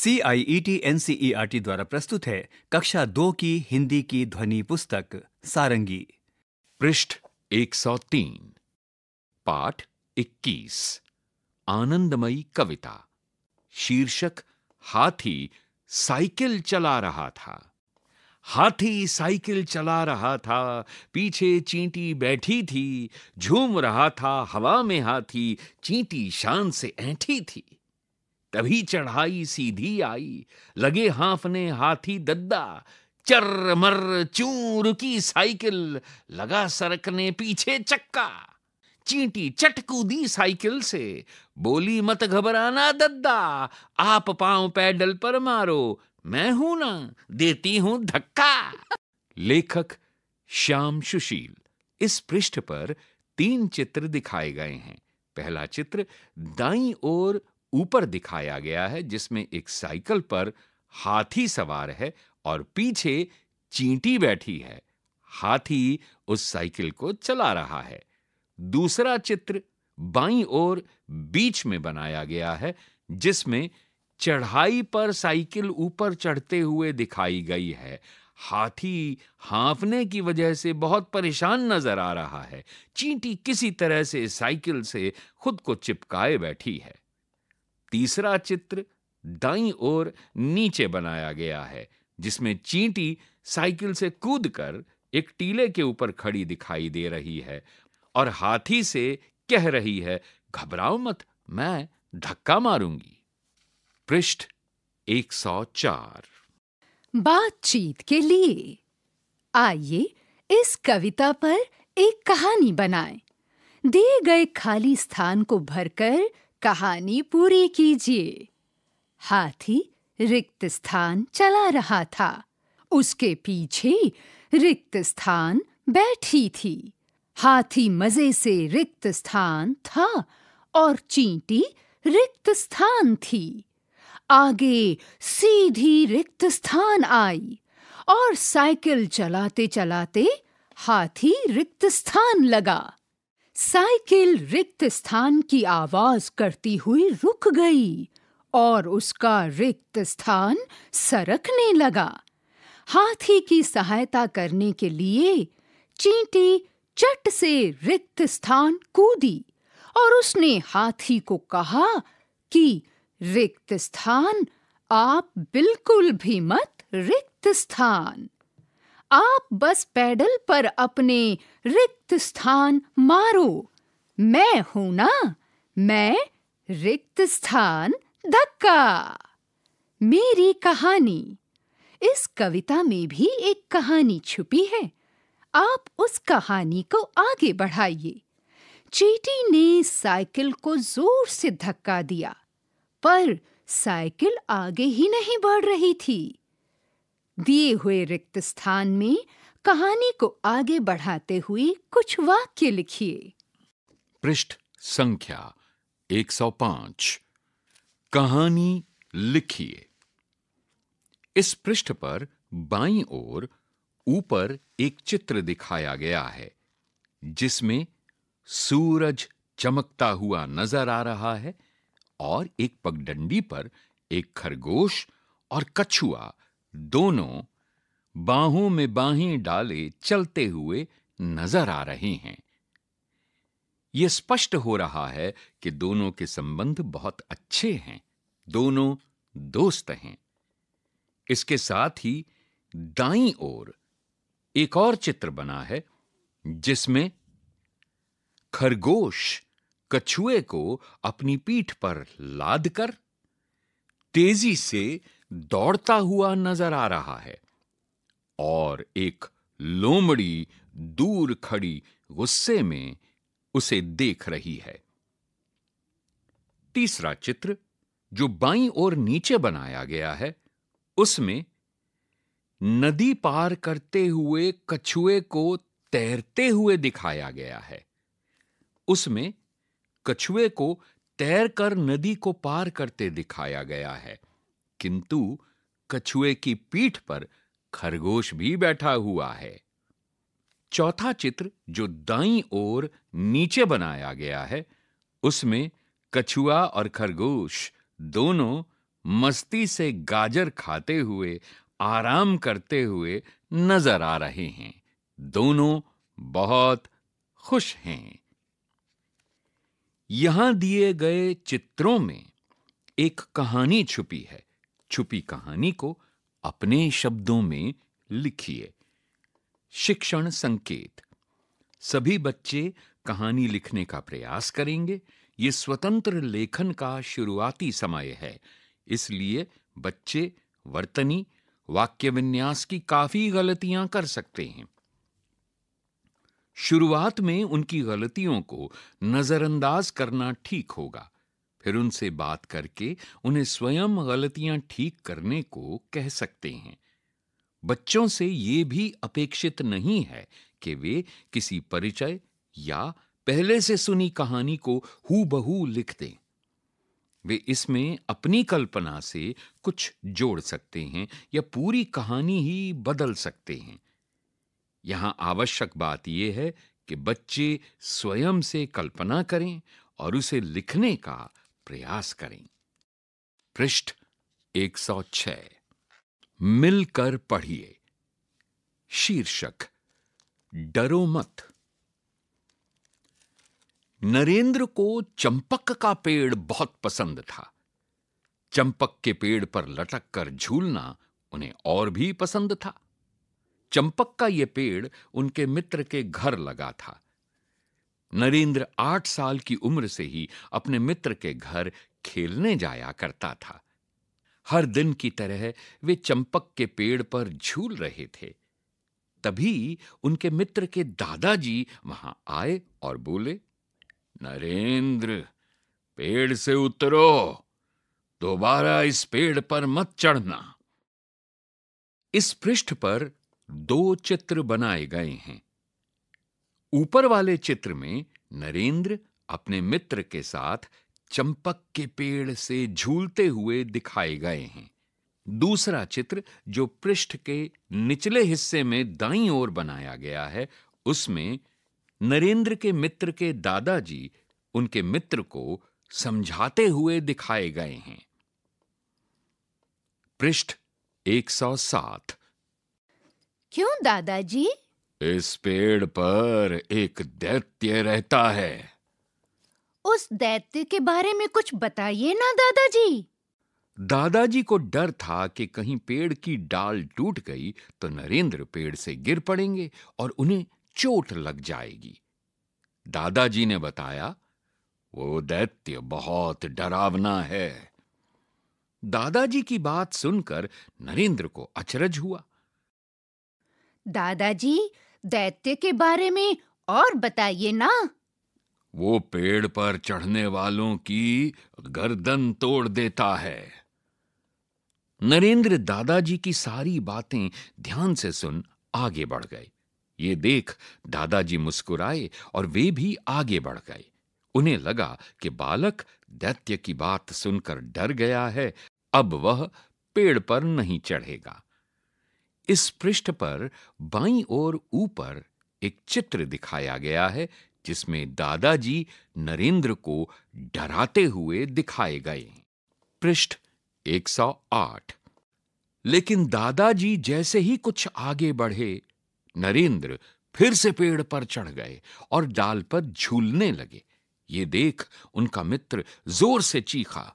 C I E T N C E R T द्वारा प्रस्तुत है कक्षा दो की हिंदी की ध्वनि पुस्तक सारंगी पृष्ठ 103 पाठ 21 आनंदमयी कविता शीर्षक हाथी साइकिल चला रहा था हाथी साइकिल चला रहा था पीछे चींटी बैठी थी झूम रहा था हवा में हाथी चींटी शान से ऐठी थी तभी चढ़ाई सीधी आई लगे हाफने हाथी दद्दा चर मर चूर की साइकिल लगा सरकने पीछे चक्का चींटी चट कूदी साइकिल से बोली मत घबराना दद्दा आप पांव पैडल पर मारो मैं हूं ना देती हूं धक्का लेखक श्याम सुशील इस पृष्ठ पर तीन चित्र दिखाए गए हैं पहला चित्र दाई ओर ऊपर दिखाया गया है जिसमें एक साइकिल पर हाथी सवार है और पीछे चींटी बैठी है हाथी उस साइकिल को चला रहा है दूसरा चित्र बाई ओर बीच में बनाया गया है जिसमें चढ़ाई पर साइकिल ऊपर चढ़ते हुए दिखाई गई है हाथी हाँफने की वजह से बहुत परेशान नजर आ रहा है चींटी किसी तरह से साइकिल से खुद को चिपकाए बैठी है तीसरा चित्र दाई ओर नीचे बनाया गया है जिसमें चींटी साइकिल से कूदकर एक टीले के ऊपर खड़ी दिखाई दे रही है और हाथी से कह रही है घबराओ मत मैं धक्का मारूंगी पृष्ठ 104 बातचीत के लिए आइए इस कविता पर एक कहानी बनाएं। दिए गए खाली स्थान को भरकर कहानी पूरी कीजिए हाथी रिक्त स्थान चला रहा था उसके पीछे रिक्त स्थान बैठी थी हाथी मजे से रिक्त स्थान था और चींटी रिक्त स्थान थी आगे सीधी रिक्त स्थान आई और साइकिल चलाते चलाते हाथी रिक्त स्थान लगा साइकिल रिक्त स्थान की आवाज करती हुई रुक गई और उसका रिक्त स्थान सरकने लगा हाथी की सहायता करने के लिए चींटी चट से रिक्त स्थान कूदी और उसने हाथी को कहा कि रिक्त स्थान आप बिल्कुल भी मत रिक्त स्थान आप बस पैडल पर अपने रिक्त स्थान मारो मैं हूं ना मैं रिक्त स्थान धक्का मेरी कहानी इस कविता में भी एक कहानी छुपी है आप उस कहानी को आगे बढ़ाइए चीटी ने साइकिल को जोर से धक्का दिया पर साइकिल आगे ही नहीं बढ़ रही थी दिए हुए रिक्त स्थान में कहानी को आगे बढ़ाते हुए कुछ वाक्य लिखिए पृष्ठ संख्या 105 कहानी लिखिए इस पृष्ठ पर बाईं ओर ऊपर एक चित्र दिखाया गया है जिसमें सूरज चमकता हुआ नजर आ रहा है और एक पगडंडी पर एक खरगोश और कछुआ दोनों बाहों में बाहें डाले चलते हुए नजर आ रहे हैं यह स्पष्ट हो रहा है कि दोनों के संबंध बहुत अच्छे हैं दोनों दोस्त हैं इसके साथ ही दाई ओर एक और चित्र बना है जिसमें खरगोश कछुए को अपनी पीठ पर लादकर तेजी से दौड़ता हुआ नजर आ रहा है और एक लोमड़ी दूर खड़ी गुस्से में उसे देख रही है तीसरा चित्र जो बाई ओर नीचे बनाया गया है उसमें नदी पार करते हुए कछुए को तैरते हुए दिखाया गया है उसमें कछुए को तैरकर नदी को पार करते दिखाया गया है किंतु कछुए की पीठ पर खरगोश भी बैठा हुआ है चौथा चित्र जो दाई ओर नीचे बनाया गया है उसमें कछुआ और खरगोश दोनों मस्ती से गाजर खाते हुए आराम करते हुए नजर आ रहे हैं दोनों बहुत खुश हैं यहां दिए गए चित्रों में एक कहानी छुपी है छुपी कहानी को अपने शब्दों में लिखिए शिक्षण संकेत सभी बच्चे कहानी लिखने का प्रयास करेंगे ये स्वतंत्र लेखन का शुरुआती समय है इसलिए बच्चे वर्तनी वाक्य विन्यास की काफी गलतियां कर सकते हैं शुरुआत में उनकी गलतियों को नजरअंदाज करना ठीक होगा फिर उनसे बात करके उन्हें स्वयं गलतियां ठीक करने को कह सकते हैं बच्चों से ये भी अपेक्षित नहीं है कि वे किसी परिचय या पहले से सुनी कहानी को हूबहू लिख दें वे इसमें अपनी कल्पना से कुछ जोड़ सकते हैं या पूरी कहानी ही बदल सकते हैं यहां आवश्यक बात यह है कि बच्चे स्वयं से कल्पना करें और उसे लिखने का प्रयास करें पृष्ठ 106 मिलकर पढ़िए शीर्षक डरो मत नरेंद्र को चंपक का पेड़ बहुत पसंद था चंपक के पेड़ पर लटक कर झूलना उन्हें और भी पसंद था चंपक का यह पेड़ उनके मित्र के घर लगा था नरेंद्र आठ साल की उम्र से ही अपने मित्र के घर खेलने जाया करता था हर दिन की तरह वे चंपक के पेड़ पर झूल रहे थे तभी उनके मित्र के दादाजी वहां आए और बोले नरेंद्र पेड़ से उतरो दोबारा इस पेड़ पर मत चढ़ना इस पृष्ठ पर दो चित्र बनाए गए हैं ऊपर वाले चित्र में नरेंद्र अपने मित्र के साथ चंपक के पेड़ से झूलते हुए दिखाए गए हैं दूसरा चित्र जो पृष्ठ के निचले हिस्से में दाईं ओर बनाया गया है उसमें नरेंद्र के मित्र के दादाजी उनके मित्र को समझाते हुए दिखाए गए हैं पृष्ठ 107 क्यों दादाजी इस पेड़ पर एक दैत्य रहता है उस दैत्य के बारे में कुछ बताइए ना दादाजी दादाजी को डर था कि कहीं पेड़ की डाल टूट गई तो नरेंद्र पेड़ से गिर पड़ेंगे और उन्हें चोट लग जाएगी दादाजी ने बताया वो दैत्य बहुत डरावना है दादाजी की बात सुनकर नरेंद्र को अचरज हुआ दादाजी दैत्य के बारे में और बताइए ना वो पेड़ पर चढ़ने वालों की गर्दन तोड़ देता है नरेंद्र दादाजी की सारी बातें ध्यान से सुन आगे बढ़ गए ये देख दादाजी मुस्कुराए और वे भी आगे बढ़ गए उन्हें लगा कि बालक दैत्य की बात सुनकर डर गया है अब वह पेड़ पर नहीं चढ़ेगा इस पृष्ठ पर बाई ओर ऊपर एक चित्र दिखाया गया है जिसमें दादाजी नरेंद्र को डराते हुए दिखाए गए पृष्ठ 108 लेकिन दादाजी जैसे ही कुछ आगे बढ़े नरेंद्र फिर से पेड़ पर चढ़ गए और डाल पर झूलने लगे ये देख उनका मित्र जोर से चीखा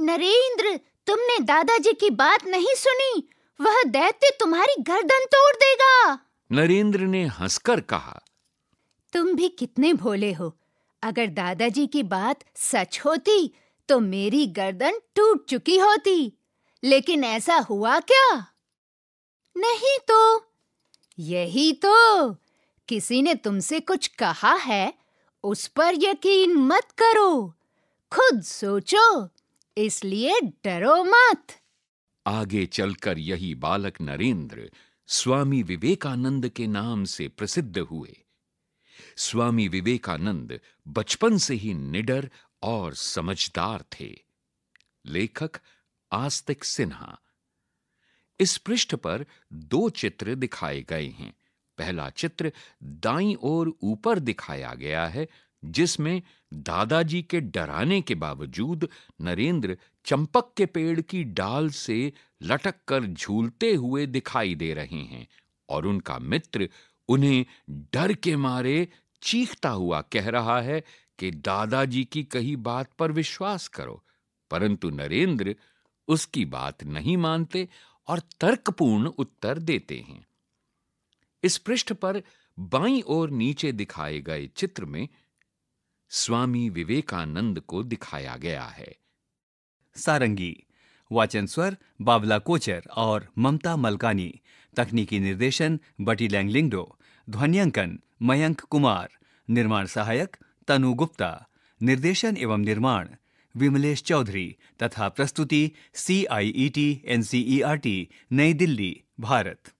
नरेंद्र तुमने दादाजी की बात नहीं सुनी वह दैत्य तुम्हारी गर्दन तोड़ देगा नरेंद्र ने हंसकर कहा तुम भी कितने भोले हो अगर दादाजी की बात सच होती तो मेरी गर्दन टूट चुकी होती लेकिन ऐसा हुआ क्या नहीं तो यही तो किसी ने तुमसे कुछ कहा है उस पर यकीन मत करो खुद सोचो इसलिए डरो मत आगे चलकर यही बालक नरेंद्र स्वामी विवेकानंद के नाम से प्रसिद्ध हुए स्वामी विवेकानंद बचपन से ही निडर और समझदार थे लेखक आस्तिक सिन्हा इस पृष्ठ पर दो चित्र दिखाए गए हैं पहला चित्र दाई और ऊपर दिखाया गया है जिसमें दादाजी के डराने के बावजूद नरेंद्र चंपक के पेड़ की डाल से लटक कर झूलते हुए दिखाई दे रहे हैं और उनका मित्र उन्हें डर के मारे चीखता हुआ कह रहा है कि दादाजी की कही बात पर विश्वास करो परंतु नरेंद्र उसकी बात नहीं मानते और तर्कपूर्ण उत्तर देते हैं इस पृष्ठ पर बाई ओर नीचे दिखाए गए चित्र में स्वामी विवेकानंद को दिखाया गया है सारंगी वाचन स्वर बाबला कोचर और ममता मलकानी तकनीकी निर्देशन बटी लैंगलिंगडो ध्वनियांकन मयंक कुमार निर्माण सहायक तनु गुप्ता निर्देशन एवं निर्माण विमलेश चौधरी तथा प्रस्तुति C I E T N C E R T New Delhi Bharat